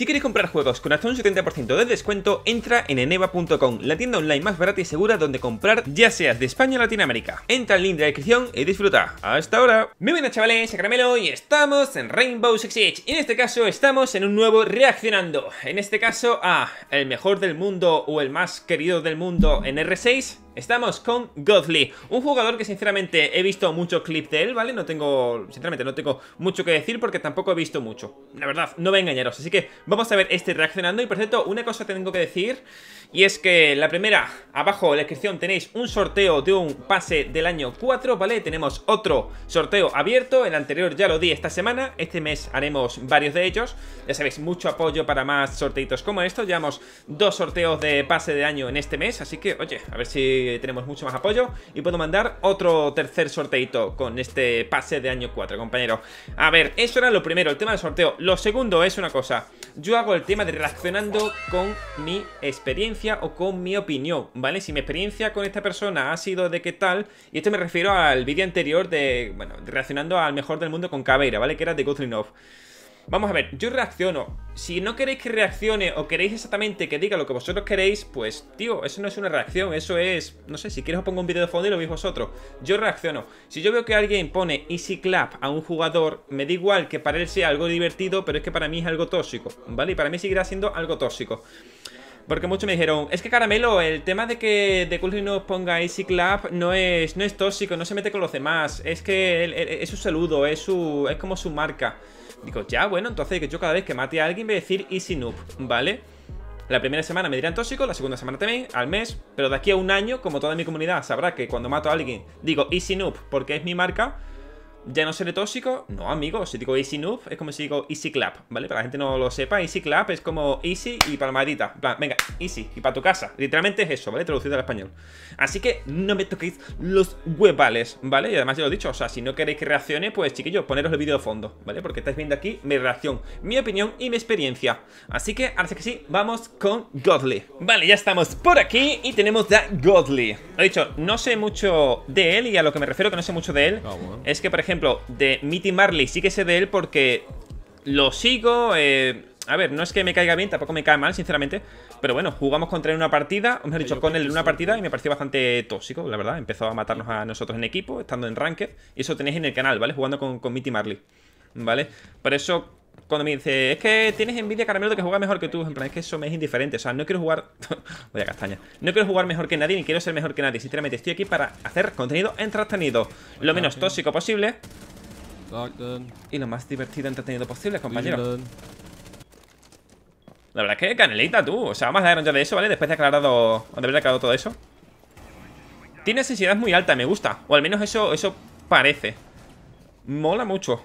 Si queréis comprar juegos con hasta un 70% de descuento, entra en eneva.com, la tienda online más barata y segura donde comprar ya seas de España o Latinoamérica. Entra al link de la descripción y disfruta. ¡Hasta ahora! Muy chavales chavales, Caramelo y estamos en Rainbow Six Siege. Y en este caso estamos en un nuevo Reaccionando. En este caso a ah, el mejor del mundo o el más querido del mundo en R6 Estamos con Godly, un jugador que sinceramente he visto muchos clips de él, ¿vale? No tengo, sinceramente no tengo mucho que decir porque tampoco he visto mucho La verdad, no voy a engañaros, así que vamos a ver este reaccionando Y por cierto, una cosa tengo que decir Y es que la primera, abajo en la descripción tenéis un sorteo de un pase del año 4, ¿vale? Tenemos otro sorteo abierto, el anterior ya lo di esta semana Este mes haremos varios de ellos Ya sabéis, mucho apoyo para más sorteitos como estos Llevamos dos sorteos de pase de año en este mes, así que, oye, a ver si tenemos mucho más apoyo y puedo mandar otro tercer sorteito con este pase de año 4, compañero. A ver, eso era lo primero, el tema del sorteo. Lo segundo es una cosa, yo hago el tema de reaccionando con mi experiencia o con mi opinión, ¿vale? Si mi experiencia con esta persona ha sido de qué tal, y esto me refiero al vídeo anterior de, bueno, reaccionando al mejor del mundo con Caveira, ¿vale? Que era de Gotlinov. Vamos a ver, yo reacciono. Si no queréis que reaccione o queréis exactamente que diga lo que vosotros queréis, pues, tío, eso no es una reacción, eso es... No sé, si quieres os pongo un vídeo de fondo y lo veis vosotros. Yo reacciono. Si yo veo que alguien pone Easy Clap a un jugador, me da igual que para él sea algo divertido, pero es que para mí es algo tóxico, ¿vale? Y para mí seguirá siendo algo tóxico. Porque muchos me dijeron, es que Caramelo, el tema de que de Cool nos ponga Easy Clap no es, no es tóxico, no se mete con los demás. Es que es su saludo, es, su, es como su marca. Digo, ya, bueno, entonces yo cada vez que mate a alguien voy a decir Easy Noob, ¿vale? La primera semana me dirán tóxico, la segunda semana también, al mes, pero de aquí a un año, como toda mi comunidad sabrá que cuando mato a alguien digo Easy Noob porque es mi marca, ya no seré tóxico. No, amigo, si digo Easy Noob es como si digo Easy Clap, ¿vale? Para la gente no lo sepa, Easy Clap es como Easy y palmadita. En plan, venga, Easy y para tu casa. Literalmente es eso, ¿vale? Traducido al español. Así que no me toquéis los huevales, ¿vale? Y además ya lo he dicho, o sea, si no queréis que reaccione, pues chiquillos, poneros el vídeo de fondo, ¿vale? Porque estáis viendo aquí mi reacción, mi opinión y mi experiencia. Así que, ahora sí que sí, vamos con Godly. Vale, ya estamos por aquí y tenemos a Godly. Lo he dicho, no sé mucho de él y a lo que me refiero que no sé mucho de él ah, es que, por ejemplo, ejemplo, de Mitty Marley sí que sé de él porque lo sigo. Eh, a ver, no es que me caiga bien, tampoco me cae mal, sinceramente. Pero bueno, jugamos contra él en una partida, o mejor dicho, con él en una partida y me pareció bastante tóxico, la verdad. Empezó a matarnos a nosotros en equipo, estando en Ranked. Y eso tenéis en el canal, ¿vale? Jugando con Mitty Marley, ¿vale? Por eso cuando me dice, es que tienes envidia, Caramelo, de que juega mejor que tú. En plan, es que eso me es indiferente. O sea, no quiero jugar. Voy a castaña. No quiero jugar mejor que nadie ni quiero ser mejor que nadie. Sinceramente, estoy aquí para hacer contenido entretenido. Lo menos tóxico posible. Y lo más divertido entretenido posible, compañero. La verdad es que canelita, tú. O sea, vamos a un ya de eso, ¿vale? Después de aclarado. De haber aclarado todo eso. Tiene sensibilidad muy alta, me gusta. O al menos eso, eso parece. Mola mucho.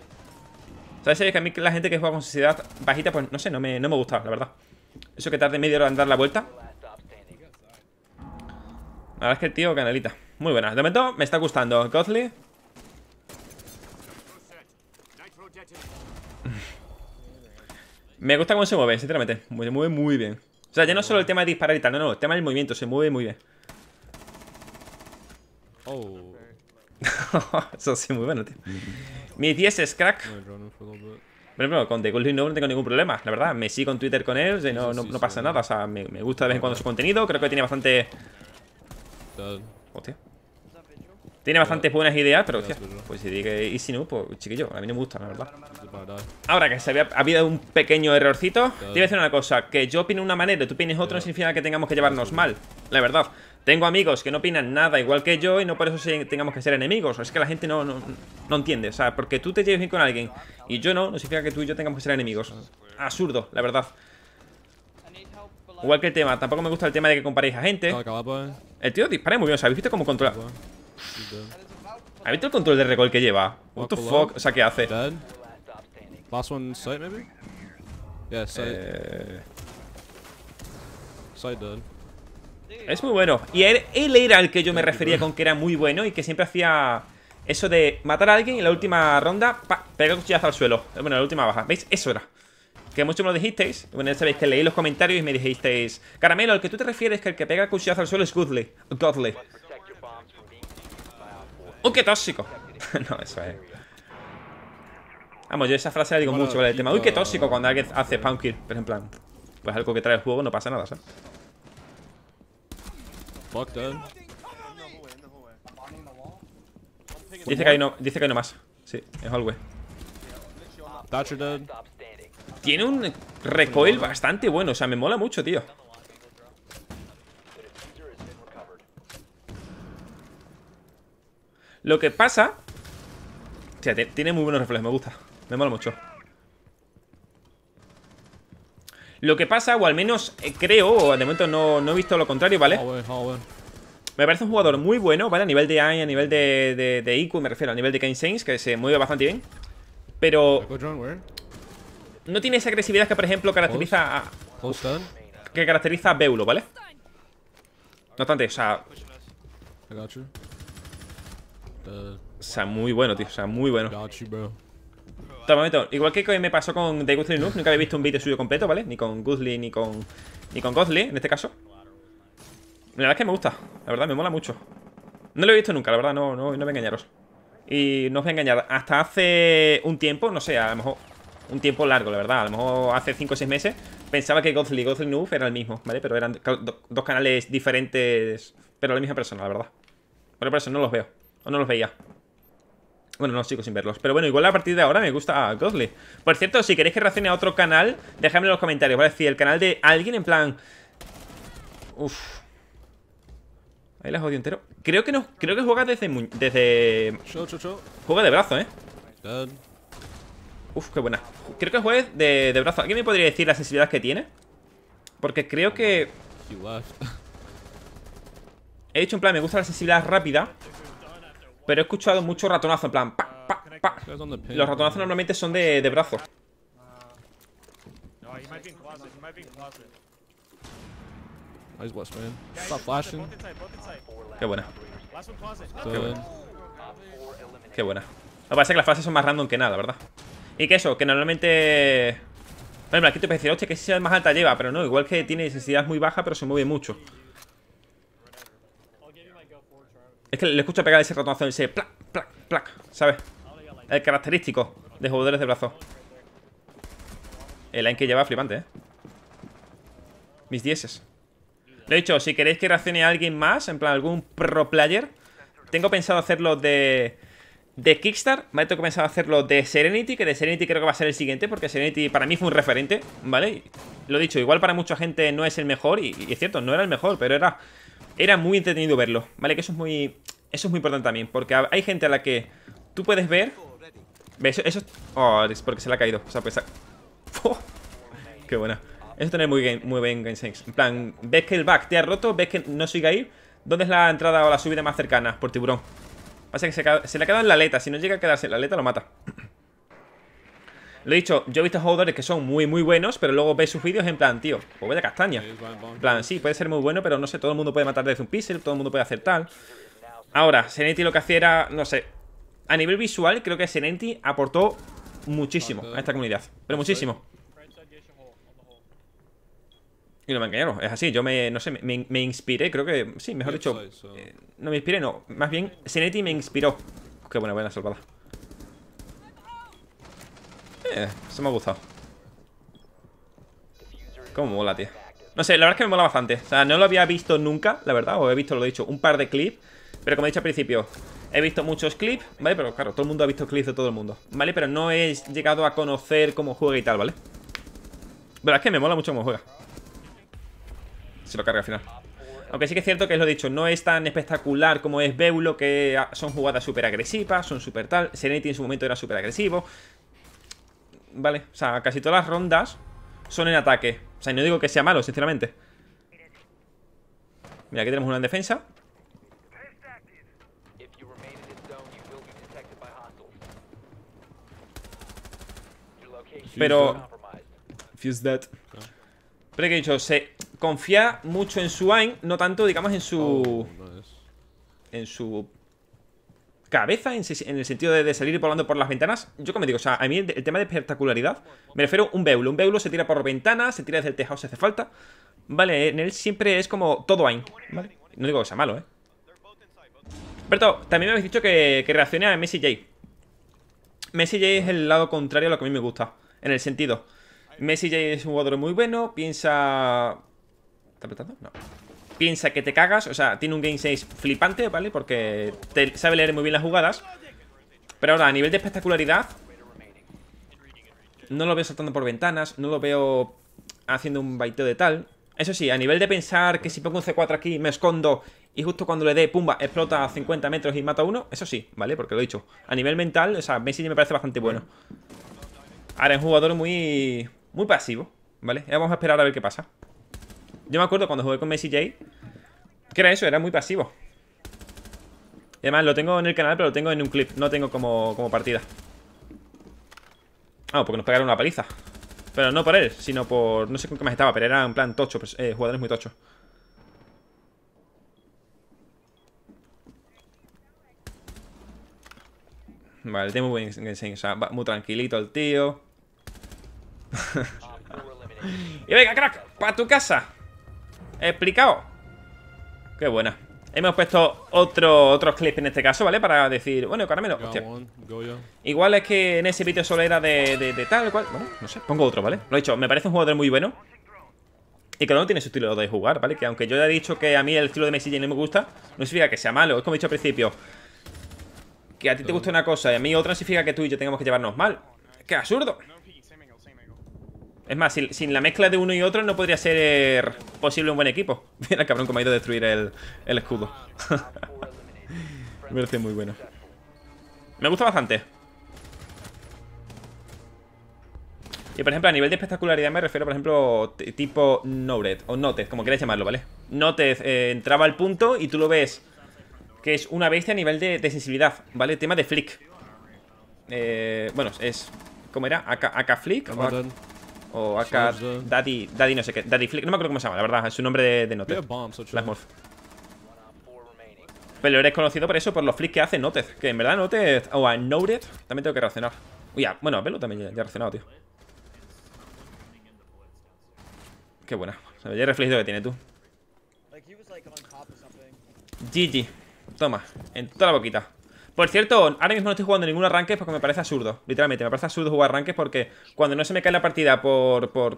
¿Sabes? Es que a mí la gente que juega con sociedad bajita, pues no sé, no me, no me gusta, la verdad. Eso que tarde media hora en dar la vuelta. La verdad es que el tío canalita. Muy buena. De momento me está gustando. Godly me gusta cómo se mueve, sinceramente. Se mueve muy bien. O sea, ya no solo el tema de disparar y tal, no, no. El tema del movimiento se mueve muy bien. Oh. Eso sí, muy bueno, tío. Mm. Mi 10 es crack. Pero bueno, con The no tengo ningún problema, la verdad. Me sigo en Twitter con él, no, no, pasa nada. O sea, me, me, gusta de vez en cuando su contenido. Creo que tiene bastante... Hostia. Tiene bastantes buenas ideas, pero hostia, pues si dije y si no, pues chiquillo, a mí no me gusta, la verdad. Ahora que se había habido un pequeño errorcito, te voy a decir una cosa, que yo opino una manera y tú opines otra no final que tengamos que llevarnos mal, la verdad. Tengo amigos que no opinan nada igual que yo y no por eso tengamos que ser enemigos. Es que la gente no, entiende. O sea, porque tú te lleves bien con alguien y yo no, no significa que tú y yo tengamos que ser enemigos. Absurdo, la verdad. Igual que el tema, tampoco me gusta el tema de que comparéis a gente. Pues. El tío dispara muy bien, o sea, ¿habéis visto cómo controla? ¿Habéis visto el control de recoil que lleva? What the fuck, o sea, ¿qué hace? Last one sight, maybe? sight. Es muy bueno. Y él, él era el que yo me refería con que era muy bueno y que siempre hacía eso de matar a alguien y en la última ronda pa, el cuchillazo al suelo. Eh, bueno, la última baja. ¿Veis? Eso era. Que mucho me lo dijisteis. Bueno, ya sabéis que leí los comentarios y me dijisteis... Caramelo, al que tú te refieres que el que pega cuchillazo al suelo es Godley. Godley. ¡Oh, qué tóxico! no, eso es... Vamos, yo esa frase la digo mucho, ¿vale? El tema, uy, qué tóxico cuando alguien hace spawn kill. Pero en plan, pues algo que trae el juego no pasa nada, ¿sabes? Dice que hay no, más. Sí, es hallway. Tiene un recoil bastante bueno, o sea, me mola mucho, tío. Lo que pasa... sea, tiene muy buenos reflejos, me gusta. Me mola mucho. Lo que pasa, o al menos eh, creo, o de momento no, he visto lo contrario, ¿vale? me parece un jugador muy bueno, ¿vale? A nivel de AI, a nivel de, de, IQ, me refiero, a nivel de Kane Saints, que se mueve bastante bien. Pero... No tiene esa agresividad que, por ejemplo, caracteriza a... Que caracteriza a Beulo, ¿vale? No obstante, o sea... O sea, muy bueno, tío. O sea, muy bueno el momento. Igual que me pasó con The Goodly nunca había visto un vídeo suyo completo, ¿vale? Ni con Goodly, ni con. Ni con Godly, en este caso. La verdad es que me gusta. La verdad, me mola mucho. No lo he visto nunca, la verdad, no, no, no voy a engañaros. Y no os voy a engañar. Hasta hace un tiempo, no sé, a lo mejor. Un tiempo largo, la verdad. A lo mejor hace 5 o 6 meses pensaba que Godly y Godly era el mismo, ¿vale? Pero eran dos canales diferentes, pero la misma persona, la verdad. Pero por eso no los veo. O no los veía. Bueno, no sigo sin verlos Pero bueno, igual a partir de ahora me gusta Godly Por cierto, si queréis que reaccione a otro canal Dejadme en los comentarios, ¿vale? Si el canal de alguien en plan... Uf Ahí las odio entero Creo que no, creo que juega desde... desde... Juega de brazo, ¿eh? Uf, qué buena Creo que juega de, de brazo ¿Alguien me podría decir la sensibilidad que tiene? Porque creo que... He dicho en plan, me gusta la sensibilidad rápida pero he escuchado mucho ratonazo, en plan... Pa, ah, pa, pa. Los ratonazos normalmente son de, de brazos. Qué buena. Qué buena. Me parece que las fases son más random que nada, ¿verdad? Y que eso, que normalmente... Bueno, aquí te puedes decir, oye, que si es más alta lleva, pero no, igual que tiene sensibilidad muy baja, pero se mueve mucho. Es que le escucho pegar ese ratonazo ese plac, plac, plac, ¿sabes? El característico de jugadores de brazo. El line que lleva flipante, ¿eh? Mis dieces. Lo he dicho, si queréis que reaccione a alguien más, en plan algún pro player, tengo pensado hacerlo de de Kickstarter, ¿vale? Tengo pensado hacerlo de Serenity, que de Serenity creo que va a ser el siguiente, porque Serenity para mí fue un referente, ¿vale? Lo he dicho, igual para mucha gente no es el mejor, y es cierto, no era el mejor, pero era era muy entretenido verlo, ¿vale? Que eso es muy eso es muy importante también, porque hay gente a la que tú puedes ver... Eso, eso oh, es porque se le ha caído, o sea, pues... ¡oh! ¡Qué buena! Eso tiene muy, muy bien Game En plan, ves que el back te ha roto, ves que no sigue ahí. ¿Dónde es la entrada o la subida más cercana? Por tiburón. Pasa que se, se le ha quedado en la aleta. Si no llega a quedarse en la aleta, lo mata. Lo he dicho, yo he visto jugadores que son muy, muy buenos, pero luego ves sus vídeos en plan, tío, pues de castaña. En plan, sí, puede ser muy bueno, pero no sé, todo el mundo puede matar desde un píxel, todo el mundo puede hacer tal. Ahora, Serenity lo que hacía era, no sé, a nivel visual creo que Serenity aportó muchísimo ah, a esta comunidad, pero muchísimo. Y no me engañaron, es así, yo me, no sé, me, inspiré, creo que, sí, mejor dicho, eh, no me inspiré, no, más bien, Serenity me inspiró. Qué buena, buena salvada. Eh, Se me ha gustado Cómo mola, tío No sé, la verdad es que me mola bastante O sea, no lo había visto nunca, la verdad O he visto, lo he dicho, un par de clips Pero como he dicho al principio He visto muchos clips, ¿vale? Pero claro, todo el mundo ha visto clips de todo el mundo ¿Vale? Pero no he llegado a conocer cómo juega y tal, ¿vale? verdad es que me mola mucho cómo juega Se lo carga al final aunque sí que es cierto que es lo dicho, no es tan espectacular como es Beulo, que son jugadas súper agresivas, son súper tal. Serenity en su momento era súper agresivo. ¿vale? O sea, casi todas las rondas son en ataque O sea, no digo que sea malo, sinceramente Mira, aquí tenemos una en defensa Pero... Fuse that Pero que he dicho, se confía mucho en su aim No tanto, digamos, en su... Oh, en su cabeza en, el sentido de, salir volando por las ventanas. Yo como digo, o sea, a mí el, tema de espectacularidad, me refiero a un beulo. Un beulo se tira por ventanas, se tira desde el tejado si hace falta. Vale, en él siempre es como todo hay. No digo que sea malo, ¿eh? pero también me habéis dicho que, que reaccione a Messi J. Messi J es el lado contrario a lo que a mí me gusta. En el sentido, Messi J es un jugador muy bueno, piensa... ¿Está apretando? No piensa que te cagas, o sea, tiene un game 6 flipante, ¿vale? Porque sabe leer muy bien las jugadas. Pero ahora, a nivel de espectacularidad, no lo veo saltando por ventanas, no lo veo haciendo un baiteo de tal. Eso sí, a nivel de pensar que si pongo un C4 aquí, me escondo y justo cuando le dé, pumba, explota a 50 metros y mata a uno, eso sí, ¿vale? Porque lo he dicho. A nivel mental, o sea, Messi me parece bastante bueno. Ahora es un jugador muy, muy pasivo, ¿vale? Vamos a esperar a ver qué pasa. Yo me acuerdo cuando jugué con Messi J, ¿Qué era eso, era muy pasivo. Y además, lo tengo en el canal, pero lo tengo en un clip, no tengo como, partida. Ah, porque nos pegaron una paliza. Pero no por él, sino por... No sé con qué más estaba, pero era en plan tocho, eh, jugadores muy tocho. Vale, tiene muy buen o sea, muy tranquilito el tío. y venga, crack, Pa' tu casa. ¿Explicado? Qué buena. Hemos puesto otro, otros clips en este caso, ¿vale? Para decir, bueno, caramelo, hostia. Igual es que en ese vídeo solo era de, de, tal, cual. Bueno, no sé, pongo otro, ¿vale? Lo he dicho, me parece un jugador muy bueno. Y que no tiene su estilo de jugar, ¿vale? Que aunque yo ya he dicho que a mí el estilo de Messi no me gusta, no significa que sea malo. Es como he dicho al principio, que a ti te gusta una cosa y a mí otra, no significa que tú y yo tengamos que llevarnos mal. ¡Qué absurdo! Es más, sin, la mezcla de uno y otro no podría ser eh, posible un buen equipo. Mira, cabrón, como ha ido a destruir el, escudo. Me parece muy bueno. Me gusta bastante. Y por ejemplo, a nivel de espectacularidad me refiero, por ejemplo, tipo Nobred o Noted, como quieras llamarlo, ¿vale? Noted eh, entraba al punto y tú lo ves que es una bestia a nivel de, sensibilidad, ¿vale? Tema de flick. Eh, bueno, es... ¿Cómo era? AK, flick. O acá Daddy, Daddy no sé qué Daddy Flick, no me acuerdo cómo se llama, la verdad Es su nombre de, de Notez Morph Pero eres conocido por eso, por los flicks que hace Notez Que en verdad Notez, o oh, a Noted También tengo que reaccionar Uy, ya, bueno, a Velo también ya, ha reaccionado, tío Qué buena Ya he que tiene tú GG Toma, en toda la boquita por cierto, ahora mismo no estoy jugando ningún arranque porque me parece absurdo. Literalmente, me parece absurdo jugar arranques porque cuando no se me cae la partida por, por,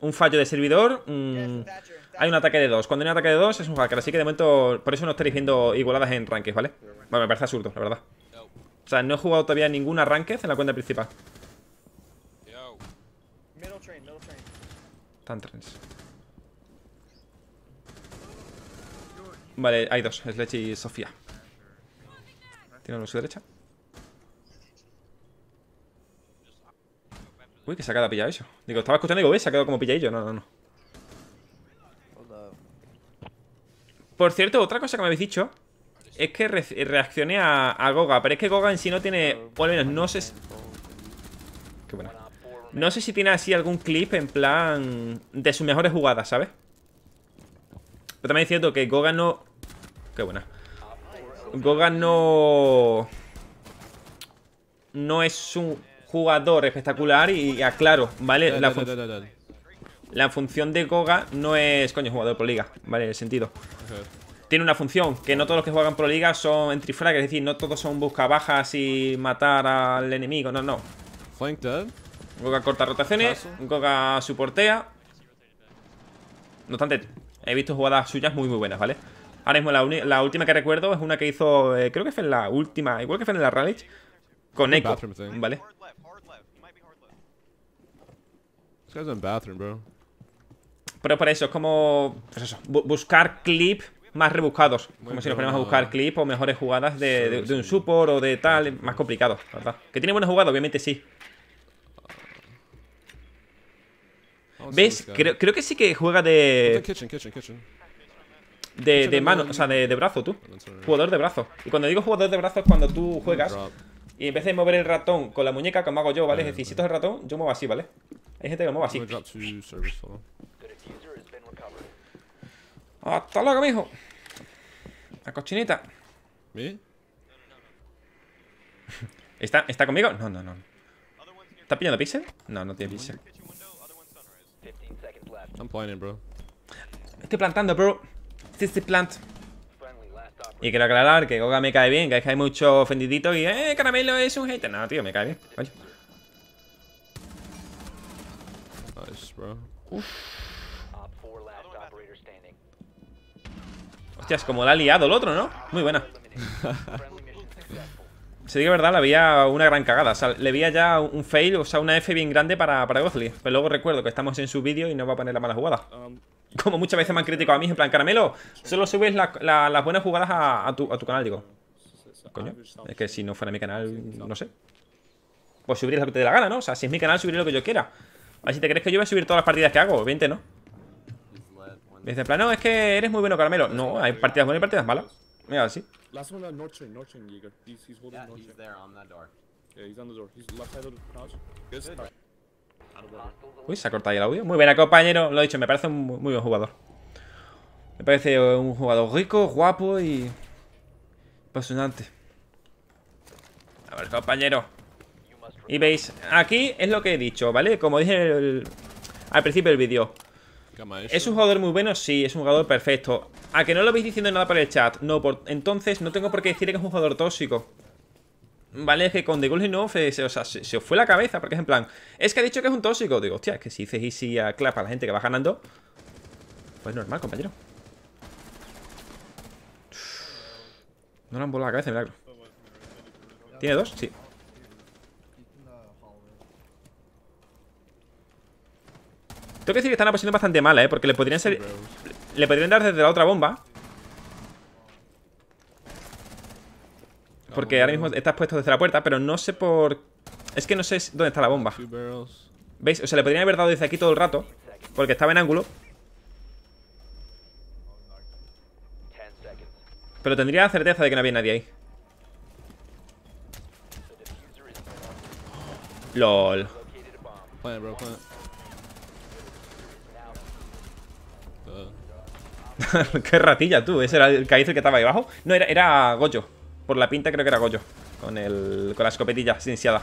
un fallo de servidor, mm, hay un ataque de dos. Cuando hay un ataque de dos es un hacker. Así que de momento, por eso no estaréis viendo igualadas en ranques, ¿vale? Bueno, me parece absurdo, la verdad. O sea, no he jugado todavía ningún arranque en la cuenta principal. Tan Vale, hay dos, Sledge y Sofía derecha. Uy, que se ha quedado pillado eso. Digo, estaba escuchando y digo, Se ha quedado como pilladillo. No, no, no. Por cierto, otra cosa que me habéis dicho es que reaccioné a, Goga. Pero es que Goga en sí no tiene... O al menos no sé... Si... Qué buena. No sé si tiene así algún clip en plan... De sus mejores jugadas, ¿sabes? Pero también es cierto que Goga no... Qué buena. Goga no... No es un jugador espectacular y aclaro, ¿vale? la, función de Goga no es, coño, jugador pro liga, ¿vale? El sentido. Tiene una función, que no todos los que juegan pro liga son en frag, es decir, no todos son busca bajas y matar al enemigo, no, no. Goga corta rotaciones, Goga suportea. No obstante, he visto jugadas suyas muy muy buenas, ¿vale? Ahora mismo la, última que recuerdo es una que hizo, eh, creo que fue en la última, igual que fue en la Rally, con Echo, ¿vale? Pero para eso, es como, pues buscar clip más rebuscados. Como si nos ponemos a buscar clips o mejores jugadas de, un support o de tal. Más complicado, verdad. Que tiene buenas jugadas, obviamente sí. Oh, ¿Ves? Creo, creo que sí que juega de de, de mano, o sea, de, brazo, tú. Jugador de brazo. Y cuando digo jugador de brazo es cuando tú juegas y en vez de mover el ratón con la muñeca, como hago yo, ¿vale? Es eh, decir, si eh. esto es el ratón, yo muevo así, ¿vale? Hay gente que muevo así. ¡Hasta luego, mijo! La cochinita. ¿Está, ¿Está conmigo? No, no, no. ¿Está pillando pixel? No, no tiene pixel. Estoy plantando, bro. Y quiero aclarar que Goga me cae bien, que hay mucho ofendidito y... ¡Eh, Caramelo es un hater! No, tío, me cae bien. Nice, bro. Hostias, como la ha liado el otro, ¿no? Muy buena. Se digo verdad, le había una gran cagada. O sea, le había ya un fail, o sea, una F bien grande para, para Pero luego recuerdo que estamos en su vídeo y no va a poner la mala jugada. Um, como muchas veces me han criticado a mí, en plan, Caramelo, solo subes las buenas jugadas a, tu, canal, digo. Coño, es que si no fuera mi canal, no sé. Pues subiría lo que te dé la gana, ¿no? O sea, si es mi canal, subiré lo que yo quiera. Así si te crees que yo voy a subir todas las partidas que hago, 20, ¿no? dice, en plan, no, es que eres muy bueno, Caramelo. No, hay partidas buenas y partidas malas. Mira, así. Yeah, Uy, se ha cortado el audio. Muy buena, compañero. Lo he dicho, me parece un muy buen jugador. Me parece un jugador rico, guapo y... Impresionante A ver, compañero. Y veis, aquí es lo que he dicho, ¿vale? Como dije al principio del vídeo. ¿Es un jugador muy bueno? Sí, es un jugador perfecto. A que no lo veis diciendo nada para el chat. No, entonces no tengo por qué decir que es un jugador tóxico. ¿vale? Es que con The Golden eh, se, se, os fue la cabeza, porque es en plan, es que ha dicho que es un tóxico. Digo, hostia, es que si dices easy a clap a la gente que va ganando, pues normal, compañero. No le han volado la cabeza, milagro. ¿Tiene dos? Sí. Tengo que decir que están en bastante mala, ¿eh? Porque le podrían ser... Le podrían dar desde la otra bomba Porque ahora mismo estás puesto desde la puerta, pero no sé por... Es que no sé dónde está la bomba. ¿Veis? O sea, le podrían haber dado desde aquí todo el rato, porque estaba en ángulo. Pero tendría la certeza de que no había nadie ahí. LOL. Qué ratilla, tú. Ese era el que que estaba ahí abajo. No, era, era por la pinta creo que era Goyo. Con, el, con la escopetilla silenciada.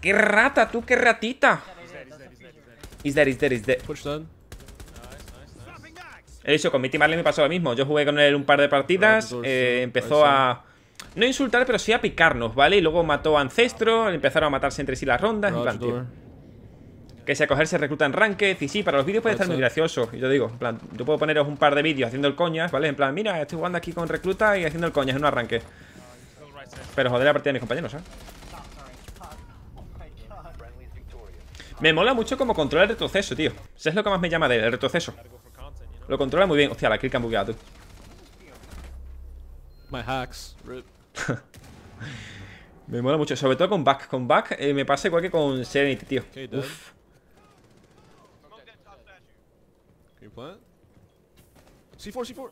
¡Qué rata, tú! ¡Qué ratita! Is there, is there, is there. He dicho, con mi Marley me pasó lo mismo. Yo jugué con él un par de partidas. Eh, empezó a. No insultar, pero sí a picarnos, ¿vale? Y luego mató a Ancestro. Empezaron a matarse entre sí las rondas. En plan, que si recluta en ranked y sí, para los vídeos puede estar muy gracioso. Y yo digo, en plan, yo puedo poneros un par de vídeos haciendo el coñas, ¿vale? En plan, mira, estoy jugando aquí con recluta y haciendo el coñas en un arranque. Pero joder la partida de mis compañeros, ¿eh? Me mola mucho como controla el retroceso, tío. Eso es lo que más me llama de él, el retroceso. Lo controla muy bien. Hostia, la click han bugueado, tú. me mola mucho, sobre todo con back. Con back eh, me pasa igual que con Serenity, tío. Can you C4, C4!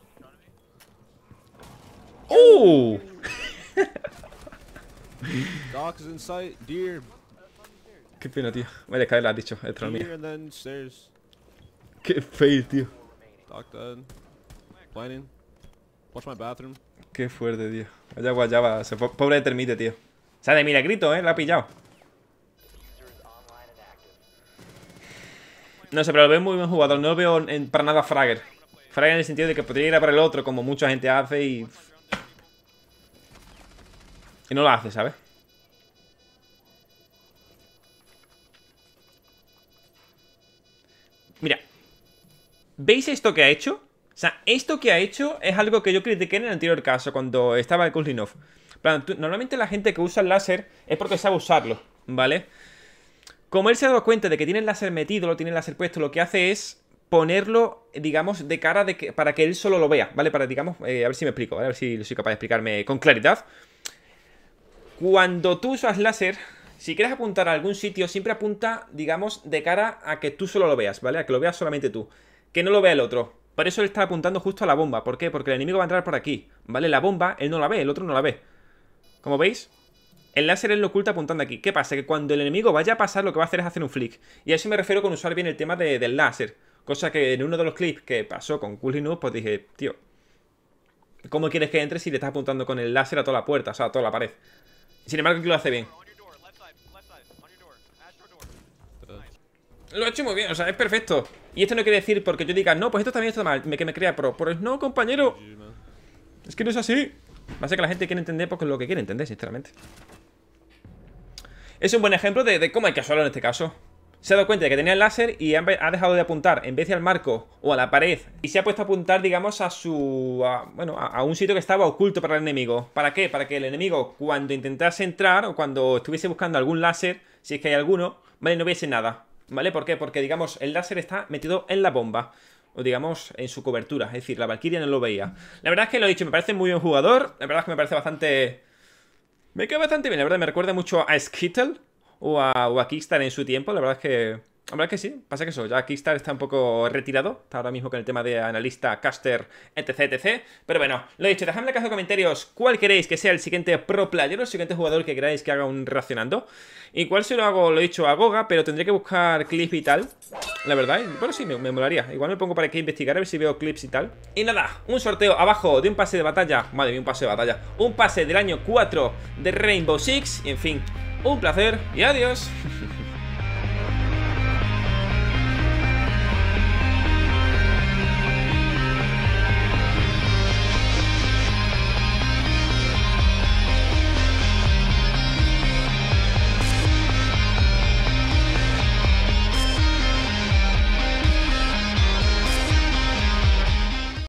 Oh! Doc is in sight. Deer. Qué pena, tío. Me le cae la dicho, detrás mío. Qué fail, tío. Doc dead. Planning. Watch my bathroom. Qué fuerte, tío. Allá guayaba. Se pobre de termite, tío. Se ha de mira, grito, eh. La ha pillado. No sé, pero lo veo muy buen jugador. No lo veo para nada Frager. Frager en el sentido de que podría ir a por el otro, como mucha gente hace y... Y no lo hace, ¿sabes? Mira. ¿Veis esto que ha hecho? O sea, esto que ha hecho es algo que yo critiqué en el anterior caso, cuando estaba el Kuzlinov. normalmente la gente que usa el láser es porque sabe usarlo, ¿vale? Como él se ha dado cuenta de que tiene el láser metido, lo tiene el láser puesto, lo que hace es ponerlo, digamos, de cara de para que él solo lo vea, ¿vale? Para, digamos, eh, a ver si me explico, A ver si soy capaz de explicarme con claridad. Cuando tú usas láser, si quieres apuntar a algún sitio, siempre apunta, digamos, de cara a que tú solo lo veas, ¿vale? A que lo veas solamente tú. Que no lo vea el otro. Por eso él está apuntando justo a la bomba. ¿Por qué? Porque el enemigo va a entrar por aquí, ¿vale? La bomba, él no la ve, el otro no la ve. Como veis, el láser es lo oculto apuntando aquí. ¿Qué pasa? Que cuando el enemigo vaya a pasar, lo que va a hacer es hacer un flick. Y a eso me refiero con usar bien el tema del láser. Cosa que en uno de los clips que pasó con Cool pues dije, tío, ¿cómo quieres que entres si le estás apuntando con el láser a toda la puerta, o sea, a toda la pared? Sin embargo, aquí lo hace bien. Lo ha hecho muy bien, o sea, es perfecto. Y esto no quiere decir porque yo diga, no, pues esto también esto está mal, que me crea pro. Pero no, compañero. Es que no es así. Va a ser que la gente quiere entender porque es lo que quiere entender, sinceramente. Es un buen ejemplo de, cómo hay que en este caso. Se ha dado cuenta de que tenía el láser y ha dejado de apuntar en vez de al marco o a la pared y se ha puesto a apuntar, digamos, a su... bueno, a, un sitio que estaba oculto para el enemigo. ¿Para qué? Para que el enemigo cuando intentase entrar o cuando estuviese buscando algún láser, si es que hay alguno, vale, no viese nada. ¿Vale? ¿Por qué? Porque, digamos, el láser está metido en la bomba o digamos, en su cobertura. Es decir, la Valkyria no lo veía. La verdad es que lo he dicho, me parece muy buen jugador. La verdad es que me parece bastante me queda bastante bien, la verdad. Me recuerda mucho a Skittle o a, o Kickstarter en su tiempo. La verdad es que Hombre, que sí, pasa que eso, ya Kickstarter está un poco retirado, está ahora mismo con el tema de analista, caster, etc, etc. Pero bueno, lo he dicho, dejadme en la caja de comentarios cuál queréis que sea el siguiente pro player o el siguiente jugador que queráis que haga un reaccionando Y cuál si lo hago, lo he dicho, a Goga, pero tendré que buscar clips y tal, la verdad. Bueno, sí, me, me molaría. Igual me pongo para que investigar, a ver si veo clips y tal. Y nada, un sorteo abajo de un pase de batalla, madre mía, un pase de batalla, un pase del año 4 de Rainbow Six, en fin, un placer y adiós.